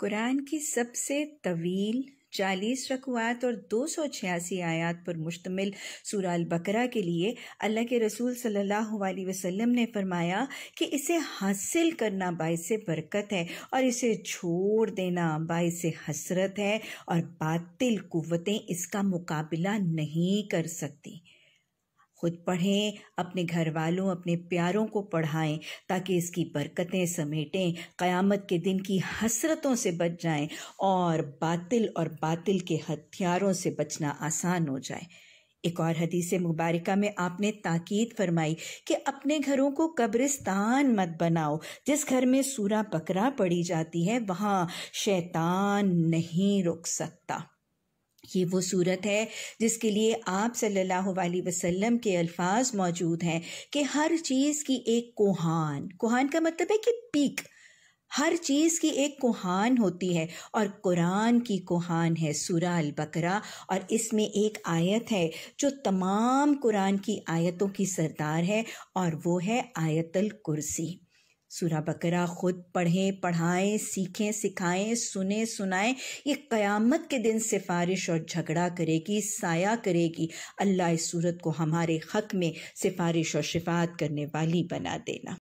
कुरान की सबसे तवील चालीस रकवात और दो सौ छियासी आयात पर मुश्तमिल सूराल बकरा के लिए अल्लाह के रसूल सल्लल्लाहु अलैहि वसल्लम ने फरमाया कि इसे हासिल करना बायस बरकत है और इसे छोड़ देना बायस हसरत है और बातिल कुवतें इसका मुकाबला नहीं कर सकती खुद पढ़ें अपने घर वालों अपने प्यारों को पढ़ाएं ताकि इसकी बरकतें समेटें क़यामत के दिन की हसरतों से बच जाएं और बातिल और बातिल के हथियारों से बचना आसान हो जाए एक और हदीस मुबारका में आपने ताकीद फरमाई कि अपने घरों को कब्रिस्तान मत बनाओ जिस घर में सूरा बकरा पड़ी जाती है वहाँ शैतान नहीं रुक सकता ये वो सूरत है जिसके लिए आप सल्लल्लाहु अलैहि वसल्लम के अल्फाज मौजूद हैं कि हर चीज़ की एक कोहान कोहान का मतलब है कि पीक हर चीज़ की एक कोहान होती है और कुरान की कोहान है सूरा अल बकरा और इसमें एक आयत है जो तमाम कुरान की आयतों की सरदार है और वो है आयतल कुर्सी सूरा बकरा खुद पढ़ें पढ़ाएं सीखें सिखाएं सुने सुनाएं ये क़यामत के दिन सिफारिश और झगड़ा करेगी साया करेगी अल्लाह इस सूरत को हमारे हक में सिफारिश और शिफात करने वाली बना देना